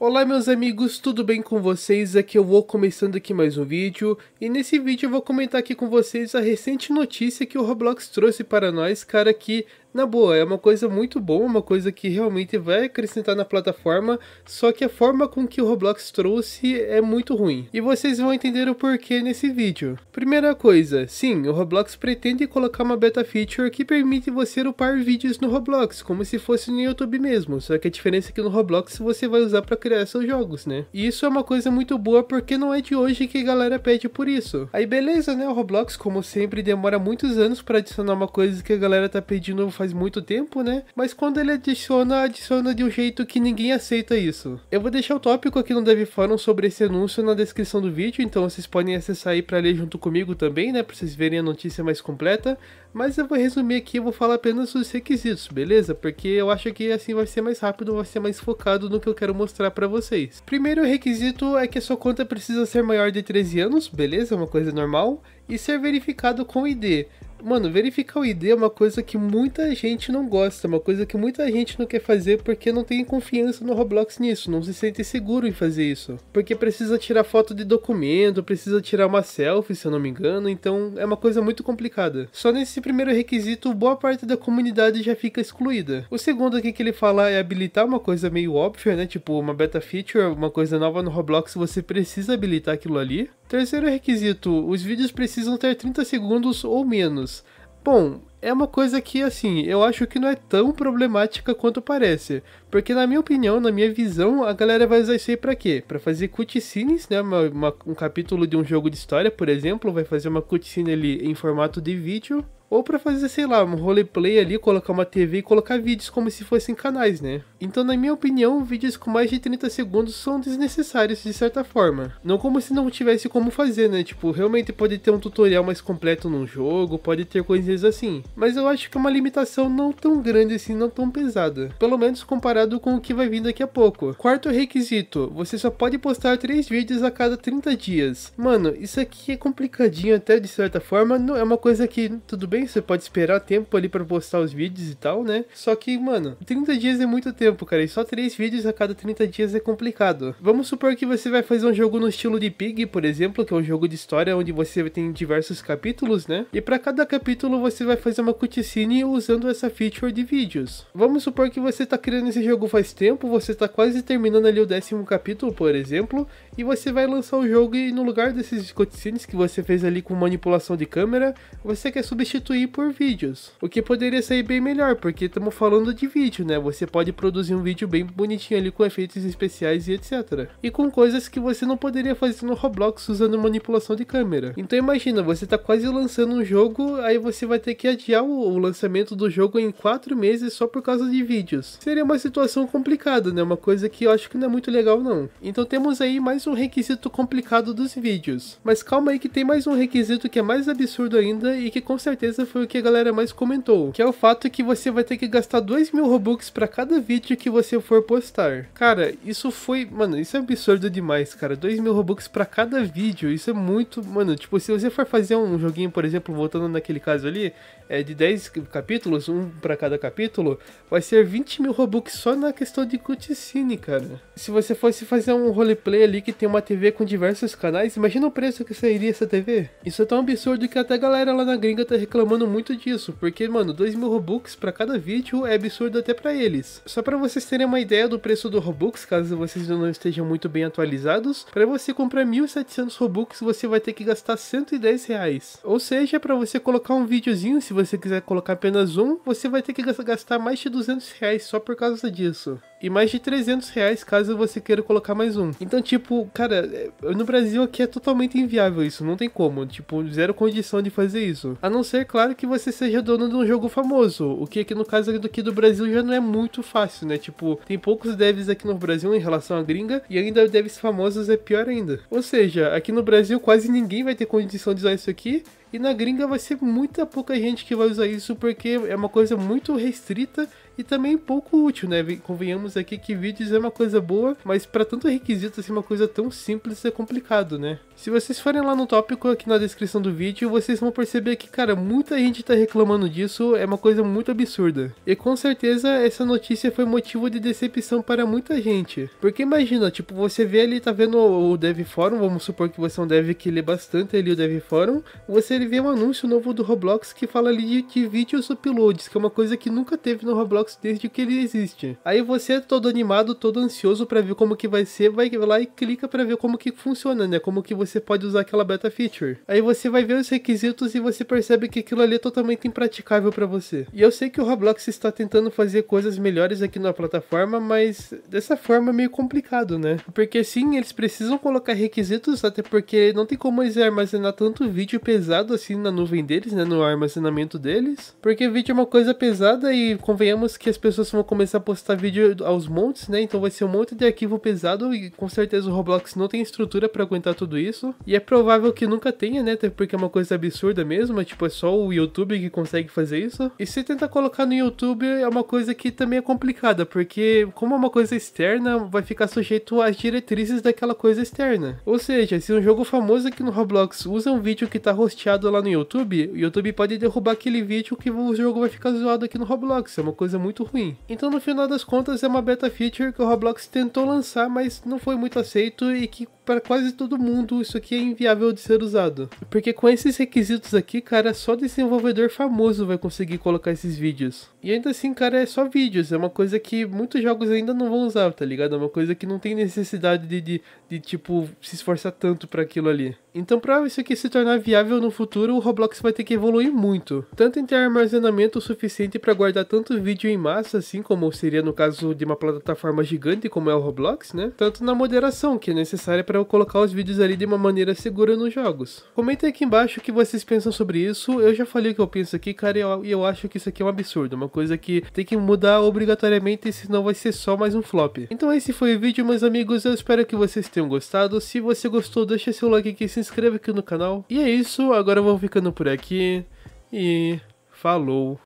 Olá meus amigos, tudo bem com vocês? Aqui eu vou começando aqui mais um vídeo e nesse vídeo eu vou comentar aqui com vocês a recente notícia que o Roblox trouxe para nós, cara, que na boa, é uma coisa muito boa, uma coisa que realmente vai acrescentar na plataforma, só que a forma com que o Roblox trouxe é muito ruim. E vocês vão entender o porquê nesse vídeo. Primeira coisa, sim, o Roblox pretende colocar uma beta feature que permite você upar vídeos no Roblox, como se fosse no YouTube mesmo, só que a diferença é que no Roblox você vai usar para criar seus jogos, né? E isso é uma coisa muito boa porque não é de hoje que a galera pede por isso. Aí beleza, né? O Roblox, como sempre, demora muitos anos para adicionar uma coisa que a galera tá pedindo faz muito tempo, né? Mas quando ele adiciona, adiciona de um jeito que ninguém aceita isso. Eu vou deixar o tópico aqui no deve Forum sobre esse anúncio na descrição do vídeo, então vocês podem acessar aí para ler junto comigo também, né? Para vocês verem a notícia mais completa. Mas eu vou resumir aqui, eu vou falar apenas os requisitos, beleza? Porque eu acho que assim vai ser mais rápido, vai ser mais focado no que eu quero mostrar para vocês. Primeiro requisito é que a sua conta precisa ser maior de 13 anos, beleza? É uma coisa normal. E ser verificado com ID. Mano, verificar o ID é uma coisa que muita gente não gosta, uma coisa que muita gente não quer fazer porque não tem confiança no Roblox nisso, não se sente seguro em fazer isso. Porque precisa tirar foto de documento, precisa tirar uma selfie, se eu não me engano, então é uma coisa muito complicada. Só nesse primeiro requisito, boa parte da comunidade já fica excluída. O segundo aqui que ele fala é habilitar uma coisa meio óbvia, né? Tipo, uma beta feature, uma coisa nova no Roblox, você precisa habilitar aquilo ali. Terceiro requisito, os vídeos precisam ter 30 segundos ou menos. Bom, é uma coisa que, assim, eu acho que não é tão problemática quanto parece. Porque, na minha opinião, na minha visão, a galera vai usar isso aí pra quê? Pra fazer cutscenes, né? Uma, uma, um capítulo de um jogo de história, por exemplo, vai fazer uma cutscene ali em formato de vídeo ou para fazer, sei lá, um roleplay ali, colocar uma TV e colocar vídeos como se fossem canais, né? Então, na minha opinião, vídeos com mais de 30 segundos são desnecessários de certa forma. Não como se não tivesse como fazer, né? Tipo, realmente pode ter um tutorial mais completo num jogo, pode ter coisas assim. Mas eu acho que é uma limitação não tão grande assim, não tão pesada. Pelo menos comparado com o que vai vir daqui a pouco. Quarto requisito, você só pode postar 3 vídeos a cada 30 dias. Mano, isso aqui é complicadinho até de certa forma, não é uma coisa que, tudo bem, você pode esperar tempo ali para postar os vídeos e tal, né? Só que, mano, 30 dias é muito tempo, cara, e só 3 vídeos a cada 30 dias é complicado. Vamos supor que você vai fazer um jogo no estilo de Pig, por exemplo, que é um jogo de história onde você tem diversos capítulos, né? E para cada capítulo você vai fazer uma cutscene usando essa feature de vídeos. Vamos supor que você tá criando esse jogo faz tempo, você tá quase terminando ali o décimo capítulo, por exemplo, e você vai lançar o jogo e no lugar desses cutscenes que você fez ali com manipulação de câmera, você quer substituir por vídeos. O que poderia sair bem melhor, porque estamos falando de vídeo, né? Você pode produzir um vídeo bem bonitinho ali com efeitos especiais e etc. E com coisas que você não poderia fazer no Roblox usando manipulação de câmera. Então imagina, você está quase lançando um jogo, aí você vai ter que adiar o, o lançamento do jogo em 4 meses só por causa de vídeos. Seria uma situação complicada, né? Uma coisa que eu acho que não é muito legal não. Então temos aí mais um um requisito complicado dos vídeos. Mas calma aí que tem mais um requisito que é mais absurdo ainda e que com certeza foi o que a galera mais comentou, que é o fato que você vai ter que gastar 2 mil Robux para cada vídeo que você for postar. Cara, isso foi, mano, isso é absurdo demais, cara. 2 mil Robux para cada vídeo, isso é muito, mano, tipo, se você for fazer um joguinho, por exemplo, voltando naquele caso ali, é de 10 capítulos, um para cada capítulo, vai ser 20 mil Robux só na questão de cutscene, cara. Se você fosse fazer um roleplay ali que que tem uma TV com diversos canais, imagina o preço que sairia essa TV. Isso é tão absurdo que até a galera lá na gringa tá reclamando muito disso, porque, mano, 2 mil Robux pra cada vídeo é absurdo até pra eles. Só pra vocês terem uma ideia do preço do Robux, caso vocês não estejam muito bem atualizados, pra você comprar 1.700 Robux, você vai ter que gastar 110 reais. Ou seja, pra você colocar um videozinho, se você quiser colocar apenas um, você vai ter que gastar mais de 200 reais só por causa disso e mais de 300 reais caso você queira colocar mais um. Então, tipo, cara, é, no Brasil aqui é totalmente inviável isso, não tem como, tipo, zero condição de fazer isso. A não ser, claro, que você seja dono de um jogo famoso, o que aqui no caso aqui do Brasil já não é muito fácil, né? Tipo, tem poucos devs aqui no Brasil em relação à gringa, e ainda devs famosos é pior ainda. Ou seja, aqui no Brasil quase ninguém vai ter condição de usar isso aqui, e na gringa vai ser muita pouca gente que vai usar isso porque é uma coisa muito restrita e também pouco útil, né? Convenhamos aqui que vídeos é uma coisa boa, mas para tanto requisito assim, uma coisa tão simples é complicado, né? Se vocês forem lá no tópico aqui na descrição do vídeo, vocês vão perceber que, cara, muita gente tá reclamando disso, é uma coisa muito absurda. E com certeza essa notícia foi motivo de decepção para muita gente. Porque imagina, tipo, você vê ali, tá vendo o Dev Forum, vamos supor que você é um dev que lê bastante ali o Dev Forum, você vê um anúncio novo do Roblox que fala ali de, de vídeos uploads, que é uma coisa que nunca teve no Roblox desde que ele existe. Aí você é todo animado, todo ansioso para ver como que vai ser, vai lá e clica para ver como que funciona, né? Como que você pode usar aquela beta feature. Aí você vai ver os requisitos e você percebe que aquilo ali é totalmente impraticável para você. E eu sei que o Roblox está tentando fazer coisas melhores aqui na plataforma, mas dessa forma é meio complicado, né? Porque sim, eles precisam colocar requisitos, até porque não tem como eles armazenar tanto vídeo pesado assim na nuvem deles, né? No armazenamento deles. Porque vídeo é uma coisa pesada e convenhamos que as pessoas vão começar a postar vídeo aos montes, né? Então vai ser um monte de arquivo pesado e com certeza o Roblox não tem estrutura para aguentar tudo isso. E é provável que nunca tenha, né? Até porque é uma coisa absurda mesmo, é tipo, é só o YouTube que consegue fazer isso. E se tentar colocar no YouTube é uma coisa que também é complicada, porque como é uma coisa externa, vai ficar sujeito às diretrizes daquela coisa externa. Ou seja, se um jogo famoso aqui no Roblox usa um vídeo que tá rosteado lá no YouTube, o YouTube pode derrubar aquele vídeo que o jogo vai ficar zoado aqui no Roblox. É uma coisa muito ruim. Então, no final das contas, é uma beta feature que o Roblox tentou lançar, mas não foi muito aceito e que para quase todo mundo isso aqui é inviável de ser usado. Porque com esses requisitos aqui, cara, só desenvolvedor famoso vai conseguir colocar esses vídeos. E ainda assim, cara, é só vídeos, é uma coisa que muitos jogos ainda não vão usar, tá ligado? É uma coisa que não tem necessidade de, de, de tipo, se esforçar tanto para aquilo ali. Então, para isso aqui se tornar viável no futuro, o Roblox vai ter que evoluir muito, tanto em ter armazenamento suficiente para guardar tanto vídeo em massa, assim como seria no caso de uma plataforma gigante como é o Roblox, né? Tanto na moderação, que é necessária para eu colocar os vídeos ali de uma maneira segura nos jogos. Comenta aqui embaixo o que vocês pensam sobre isso. Eu já falei o que eu penso aqui, cara, e eu, eu acho que isso aqui é um absurdo, uma coisa que tem que mudar obrigatoriamente, senão vai ser só mais um flop. Então esse foi o vídeo, meus amigos, eu espero que vocês tenham gostado. Se você gostou, deixa seu like aqui se se inscreva aqui no canal. E é isso, agora eu vou ficando por aqui e falou!